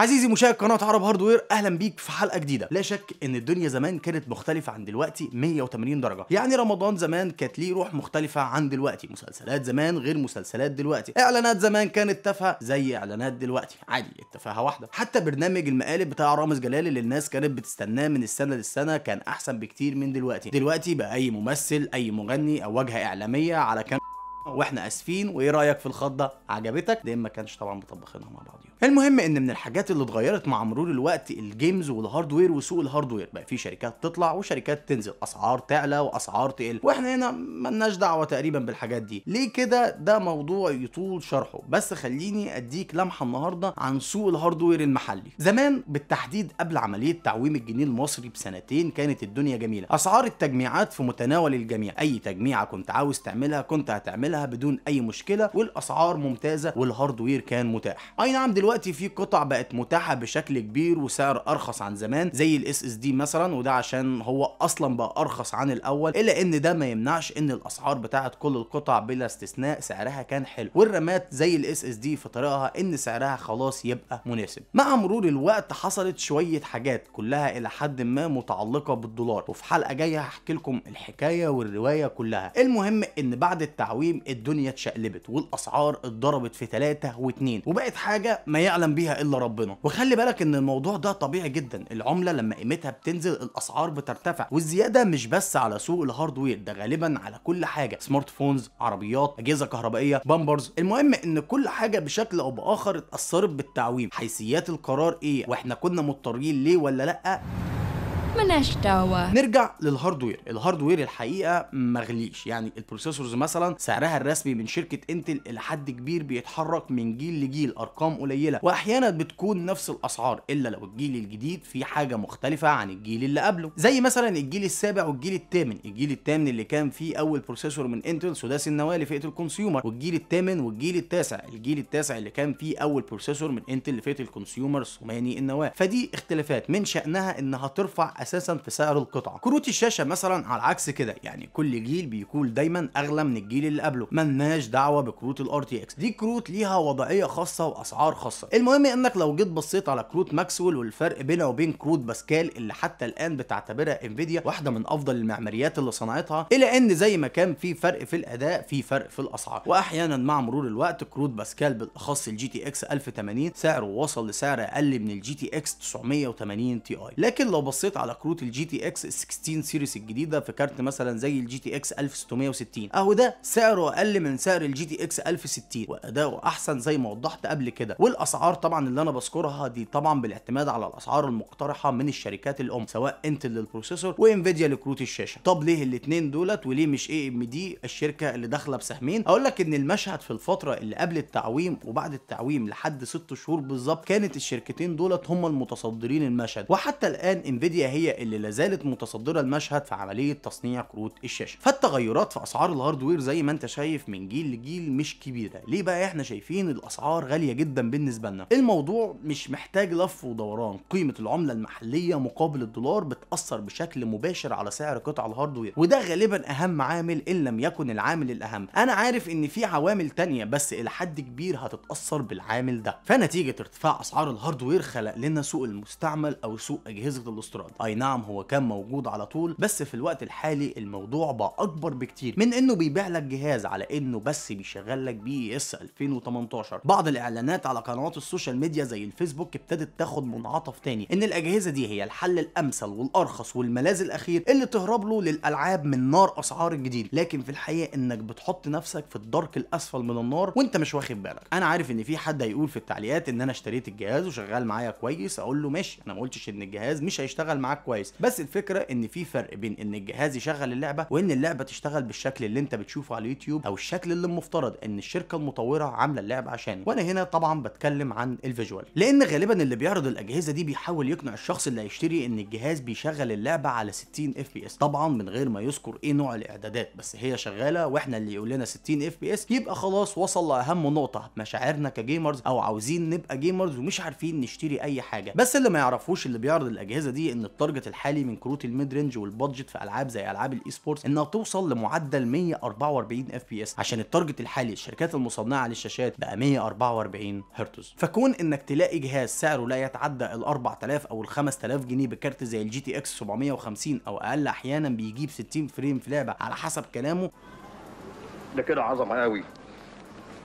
عزيزي مشاهد قناه عرب هاردوير اهلا بيك في حلقه جديده لا شك ان الدنيا زمان كانت مختلفه عن دلوقتي 180 درجه يعني رمضان زمان كانت ليه روح مختلفه عن دلوقتي مسلسلات زمان غير مسلسلات دلوقتي اعلانات زمان كانت تافهه زي اعلانات دلوقتي عادي التفاهه واحده حتى برنامج المقالب بتاع رامز جلال اللي الناس كانت بتستناه من السنه للسنه كان احسن بكتير من دلوقتي دلوقتي بقى اي ممثل اي مغني او واجهه اعلاميه على كام واحنا اسفين وايه رايك في الخضه عجبتك ده ما كانش طبعا مطبخينها مع بعض المهم ان من الحاجات اللي اتغيرت مع مرور الوقت الجيمز والهاردوير وسوق الهاردوير بقى في شركات تطلع وشركات تنزل اسعار تعلى واسعار تقل واحنا هنا ملناش دعوه تقريبا بالحاجات دي ليه كده ده موضوع يطول شرحه بس خليني اديك لمحه النهارده عن سوق الهاردوير المحلي زمان بالتحديد قبل عمليه تعويم الجنيه المصري بسنتين كانت الدنيا جميله اسعار التجميعات في متناول الجميع اي تجميعه كنت عاوز تعملها كنت هتعملها بدون اي مشكله والاسعار ممتازه والهاردوير كان متاح اي نعم دلوقتي دلوقتي في قطع بقت متاحه بشكل كبير وسعر ارخص عن زمان زي الاس اس دي مثلا وده عشان هو اصلا بقى ارخص عن الاول الا ان ده ما يمنعش ان الاسعار بتاعه كل القطع بلا استثناء سعرها كان حلو والرامات زي الاس اس دي في طريقها ان سعرها خلاص يبقى مناسب مع مرور الوقت حصلت شويه حاجات كلها الى حد ما متعلقه بالدولار وفي حلقه جايه هحكي لكم الحكايه والروايه كلها المهم ان بعد التعويم الدنيا اتشقلبت والاسعار اتضربت في 3 و2 وبقت حاجه ما يعلم بيها الا ربنا وخلي بالك ان الموضوع ده طبيعي جدا العمله لما قيمتها بتنزل الاسعار بترتفع والزياده مش بس على سوق الهاردوير ده غالبا على كل حاجه سمارت فونز عربيات اجهزه كهربائيه بامبرز المهم ان كل حاجه بشكل او باخر اتاثرت بالتعويم حيثيات القرار ايه واحنا كنا مضطرين ليه ولا لا نرجع للهاردوير الهاردوير الحقيقه مغليش يعني البروسيسورز مثلا سعرها الرسمي من شركه انتل الى حد كبير بيتحرك من جيل لجيل ارقام قليله واحيانا بتكون نفس الاسعار الا لو الجيل الجديد فيه حاجه مختلفه عن الجيل اللي قبله زي مثلا الجيل السابع والجيل الثامن الجيل الثامن اللي كان فيه اول بروسيسور من انتل سداسي النواه لفئه الكونسيومر والجيل الثامن والجيل التاسع الجيل التاسع اللي كان فيه اول بروسيسور من انتل لفئه الكونسيومر ثماني النواه فدي اختلافات من شانها انها ترفع اساسا في سعر القطعه كروت الشاشه مثلا على عكس كده يعني كل جيل بيكون دايما اغلى من الجيل اللي قبله ملناش دعوه بكروت الار تي اكس دي كروت ليها وضعيه خاصه واسعار خاصه المهم انك لو جيت بصيت على كروت ماكسويل والفرق بينها وبين كروت باسكال اللي حتى الان بتعتبرها انفيديا واحده من افضل المعماريات اللي صنعتها الا ان زي ما كان في فرق في الاداء في فرق في الاسعار واحيانا مع مرور الوقت كروت باسكال بالاخص الجي تي اكس 1080 سعره وصل لسعر اقل من الجي تي اكس 980 تي اي لكن لو بصيت على على كروت الجي تي اكس 16 سيريس الجديده في كارت مثلا زي الجي تي اكس 1660 اهو ده سعره اقل من سعر الجي تي اكس 1060 واداؤه احسن زي ما وضحت قبل كده والاسعار طبعا اللي انا بذكرها دي طبعا بالاعتماد على الاسعار المقترحه من الشركات الام سواء انتل للبروسيسور وانفيديا لكروت الشاشه طب ليه الاثنين دولت وليه مش اي ام دي الشركه اللي داخله بسهمين اقول لك ان المشهد في الفتره اللي قبل التعويم وبعد التعويم لحد 6 شهور بالظبط كانت الشركتين دولت هم المتصدرين المشهد وحتى الان انفيديا هي هي اللي لازالت متصدرة المشهد في عملية تصنيع كروت الشاشة فالتغيرات في أسعار الهاردوير زي ما انت شايف من جيل لجيل مش كبيرة ليه بقى احنا شايفين الأسعار غالية جدا بالنسبة لنا الموضوع مش محتاج لف ودوران قيمة العملة المحلية مقابل الدولار بتأثر بشكل مباشر على سعر قطع الهاردوير وده غالبا أهم عامل إن لم يكن العامل الأهم أنا عارف إن في عوامل تانية بس إلى حد كبير هتتأثر بالعامل ده فنتيجة ارتفاع أسعار الهاردوير خلق لنا سوق المستعمل أو سوق أجهزة الاستيراد اي نعم هو كان موجود على طول بس في الوقت الحالي الموضوع بقى اكبر بكتير من انه بيبيع لك جهاز على انه بس بيشغل لك بي اس 2018 بعض الاعلانات على قنوات السوشيال ميديا زي الفيسبوك ابتدت تاخد منعطف تاني ان الاجهزه دي هي الحل الامثل والارخص والملاذ الاخير اللي تهرب له للالعاب من نار اسعار الجديد لكن في الحقيقه انك بتحط نفسك في الدرك الاسفل من النار وانت مش واخد بالك انا عارف ان في حد هيقول في التعليقات ان انا اشتريت الجهاز وشغال معايا كويس اقول له ماشي انا ما قلتش ان الجهاز مش هيشتغل معاك كويس بس الفكره ان في فرق بين ان الجهاز يشغل اللعبه وان اللعبه تشتغل بالشكل اللي انت بتشوفه على اليوتيوب او الشكل اللي المفترض ان الشركه المطوره عامله اللعبه عشانه وانا هنا طبعا بتكلم عن الفيجوال لان غالبا اللي بيعرض الاجهزه دي بيحاول يقنع الشخص اللي هيشتري ان الجهاز بيشغل اللعبه على 60 اف بي اس طبعا من غير ما يذكر ايه نوع الاعدادات بس هي شغاله واحنا اللي يقول لنا 60 اف بي اس يبقى خلاص وصل لاهم نقطه مشاعرنا كجيمرز او عاوزين نبقى جيمرز ومش عارفين نشتري اي حاجه بس اللي ما يعرفوش اللي بيعرض الاجهزه دي ان الطريق التارجت الحالي من كروت الميد رينج والبادجت في العاب زي العاب الاي سبورتس انها توصل لمعدل 144 اف بي اس عشان التارجت الحالي الشركات المصنعه للشاشات بقى 144 هرتز فكون انك تلاقي جهاز سعره لا يتعدى ال 4000 او ال 5000 جنيه بكارت زي الجي تي اكس 750 او اقل احيانا بيجيب 60 فريم في لعبه على حسب كلامه ده كده عظمه قوي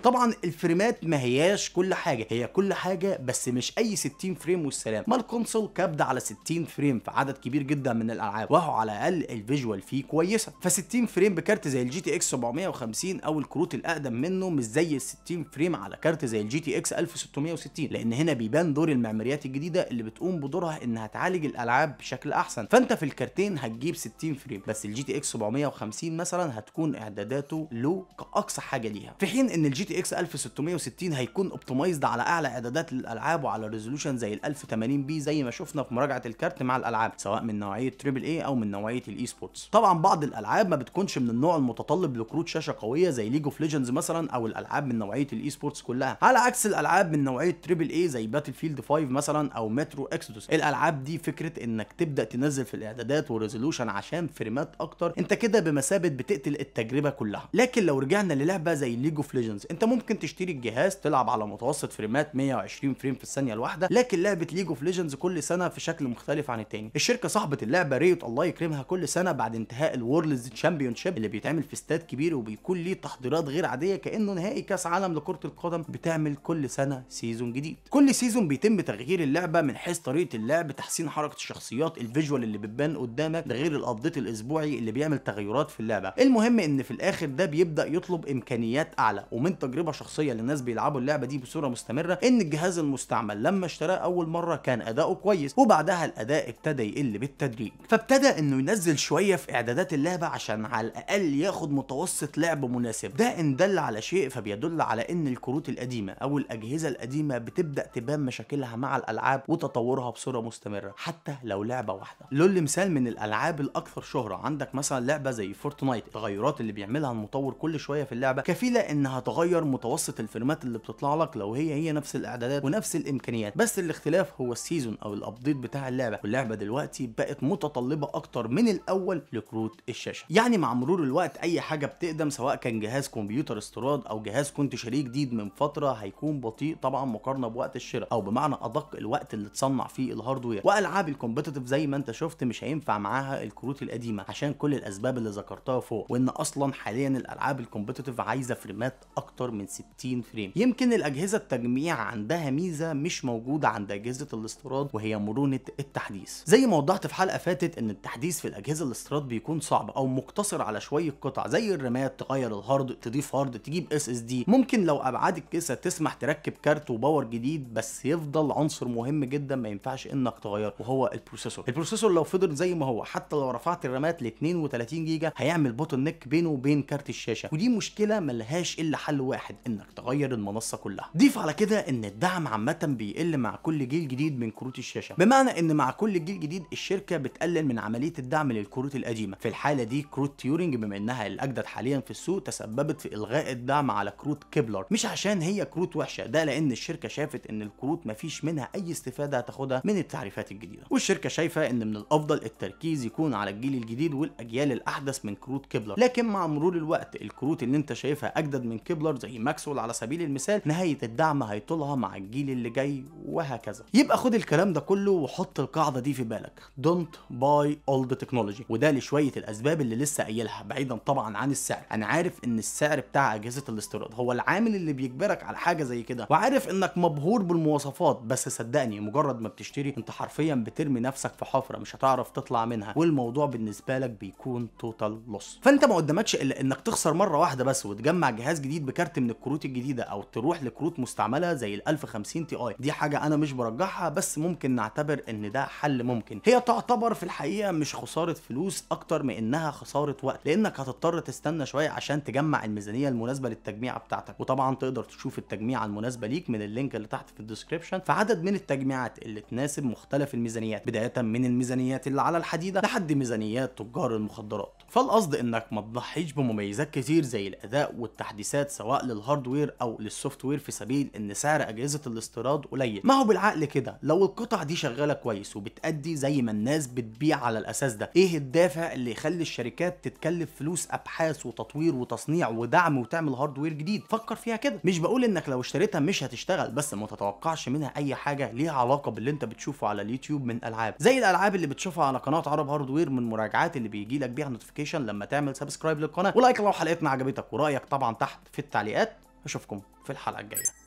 طبعا الفريمات ما هياش كل حاجه هي كل حاجه بس مش اي 60 فريم والسلام ما الكونسول كبد على 60 فريم في عدد كبير جدا من الالعاب وهو على الاقل الفيجوال فيه كويسه ف 60 فريم بكارت زي الجي تي اكس 750 او الكروت الاقدم منه مش زي ال 60 فريم على كارت زي الجي تي اكس 1660 لان هنا بيبان دور المعماريات الجديده اللي بتقوم بدورها انها تعالج الالعاب بشكل احسن فانت في الكارتين هتجيب 60 فريم بس الجي تي اكس 750 مثلا هتكون اعداداته لو كاقصى حاجه ليها في حين ان الجي تي اكس 1660 هيكون اوبتمايزد على اعلى اعدادات للالعاب وعلى ريزولوشن زي ال 1080 بي زي ما شفنا في مراجعه الكارت مع الالعاب سواء من نوعيه تريبل اي او من نوعيه الاي سبورتس طبعا بعض الالعاب ما بتكونش من النوع المتطلب لكروت شاشه قويه زي ليج اوف ليجندز مثلا او الالعاب من نوعيه الاي سبورتس كلها على عكس الالعاب من نوعيه تريبل اي زي باتل فيلد 5 مثلا او مترو اكسدوس الالعاب دي فكره انك تبدا تنزل في الاعدادات والريزولوشن عشان فريمات اكتر انت كده بمثابه بتقتل التجربه كلها لكن لو رجعنا للعبه زي ليج اوف ليجندز انت انت ممكن تشتري الجهاز تلعب على متوسط فريمات 120 فريم في الثانيه الواحده لكن لعبه ليج اوف ليجندز كل سنه في شكل مختلف عن التاني الشركه صاحبه اللعبه ريوت الله يكرمها كل سنه بعد انتهاء الورلدز تشامبيون شيب اللي بيتعمل في استاد كبير وبيكون ليه تحضيرات غير عاديه كانه نهائي كاس عالم لكره القدم بتعمل كل سنه سيزون جديد كل سيزون بيتم تغيير اللعبه من حيث طريقه اللعب تحسين حركه الشخصيات الفيجوال اللي بتبان قدامك ده غير الابديت الاسبوعي اللي بيعمل تغيرات في اللعبه المهم ان في الاخر ده بيبدا يطلب امكانيات اعلى ومن تجربه شخصيه للناس بيلعبوا اللعبه دي بصوره مستمره ان الجهاز المستعمل لما اشتراه اول مره كان اداؤه كويس وبعدها الاداء ابتدى يقل بالتدريج فابتدى انه ينزل شويه في اعدادات اللعبه عشان على الاقل ياخد متوسط لعب مناسب ده ان دل على شيء فبيدل على ان الكروت القديمه او الاجهزه القديمه بتبدا تبان مشاكلها مع الالعاب وتطورها بصوره مستمره حتى لو لعبه واحده لول مثال من الالعاب الاكثر شهره عندك مثلا لعبه زي فورتنايت التغيرات اللي بيعملها المطور كل شويه في اللعبه كفيله انها تغير تغير متوسط الفريمات اللي بتطلع لك لو هي هي نفس الاعدادات ونفس الامكانيات بس الاختلاف هو السيزون او الابديت بتاع اللعبه واللعبه دلوقتي بقت متطلبه اكتر من الاول لكروت الشاشه يعني مع مرور الوقت اي حاجه بتقدم سواء كان جهاز كمبيوتر استيراد او جهاز كنت شاريه جديد من فتره هيكون بطيء طبعا مقارنه بوقت الشراء او بمعنى ادق الوقت اللي اتصنع فيه الهاردوير والعاب الكومبيتيتيف زي ما انت شفت مش هينفع معاها الكروت القديمه عشان كل الاسباب اللي ذكرتها فوق وان اصلا حاليا الالعاب الكومبيتيتيف عايزه فريمات اكتر اكتر من 60 فريم يمكن الاجهزه التجميع عندها ميزه مش موجوده عند اجهزه الاستيراد وهي مرونه التحديث زي ما وضحت في حلقه فاتت ان التحديث في الاجهزه الاستيراد بيكون صعب او مقتصر على شويه قطع زي الرامات تغير الهارد تضيف هارد تجيب اس اس دي ممكن لو ابعاد الكيسه تسمح تركب كارت وباور جديد بس يفضل عنصر مهم جدا ما ينفعش انك تغيره وهو البروسيسور البروسيسور لو فضل زي ما هو حتى لو رفعت الرامات ل 32 جيجا هيعمل بوتل نيك بينه وبين كارت الشاشه ودي مشكله ملهاش الا حل واحد واحد انك تغير المنصه كلها ضيف على كده ان الدعم عامه بيقل مع كل جيل جديد من كروت الشاشه بمعنى ان مع كل جيل جديد الشركه بتقلل من عمليه الدعم للكروت القديمه في الحاله دي كروت تيورينج بما انها الاجدد حاليا في السوق تسببت في الغاء الدعم على كروت كيبلر مش عشان هي كروت وحشه ده لان الشركه شافت ان الكروت مفيش منها اي استفاده هتاخدها من التعريفات الجديده والشركه شايفه ان من الافضل التركيز يكون على الجيل الجديد والاجيال الاحدث من كروت كيبلر لكن مع مرور الوقت الكروت اللي انت شايفها اجدد من كيبلر منطقي ماكسول على سبيل المثال نهاية الدعم هيطولها مع الجيل اللي جاي وهكذا يبقى خد الكلام ده كله وحط القاعدة دي في بالك don't buy old technology وده لشوية الأسباب اللي لسه قايلها بعيدا طبعا عن السعر أنا عارف إن السعر بتاع أجهزة الاستيراد هو العامل اللي بيجبرك على حاجة زي كده وعارف إنك مبهور بالمواصفات بس صدقني مجرد ما بتشتري أنت حرفيا بترمي نفسك في حفرة مش هتعرف تطلع منها والموضوع بالنسبة لك بيكون توتال لوس فأنت ما قدامكش إلا إنك تخسر مرة واحدة بس وتجمع جهاز جديد بكارت كروت من الكروت الجديده او تروح لكروت مستعمله زي ال 1050 تي اي دي حاجه انا مش برجحها بس ممكن نعتبر ان ده حل ممكن هي تعتبر في الحقيقه مش خساره فلوس اكتر من انها خساره وقت لانك هتضطر تستنى شويه عشان تجمع الميزانيه المناسبه للتجميعه بتاعتك وطبعا تقدر تشوف التجميعه المناسبه ليك من اللينك اللي تحت في الديسكربشن في عدد من التجميعات اللي تناسب مختلف الميزانيات بدايه من الميزانيات اللي على الحديده لحد ميزانيات تجار المخدرات فالقصد انك ما تضحيش بمميزات كتير زي الاداء والتحديثات سواء للهاردوير او للسوفت وير في سبيل ان سعر اجهزه الاستيراد قليل ما هو بالعقل كده لو القطع دي شغاله كويس وبتأدي زي ما الناس بتبيع على الاساس ده ايه الدافع اللي يخلي الشركات تتكلف فلوس ابحاث وتطوير وتصنيع ودعم وتعمل هاردوير جديد فكر فيها كده مش بقول انك لو اشتريتها مش هتشتغل بس ما تتوقعش منها اي حاجه ليها علاقه باللي انت بتشوفه على اليوتيوب من العاب زي الالعاب اللي بتشوفها على قناه عرب هاردوير من مراجعات اللي بيجي لك بيها نوتيفيكيشن لما تعمل سبسكرايب للقناه ولايك لو حلقتنا عجبتك ورايك طبعا تحت في التعليقات التعليقات اشوفكم في الحلقه الجايه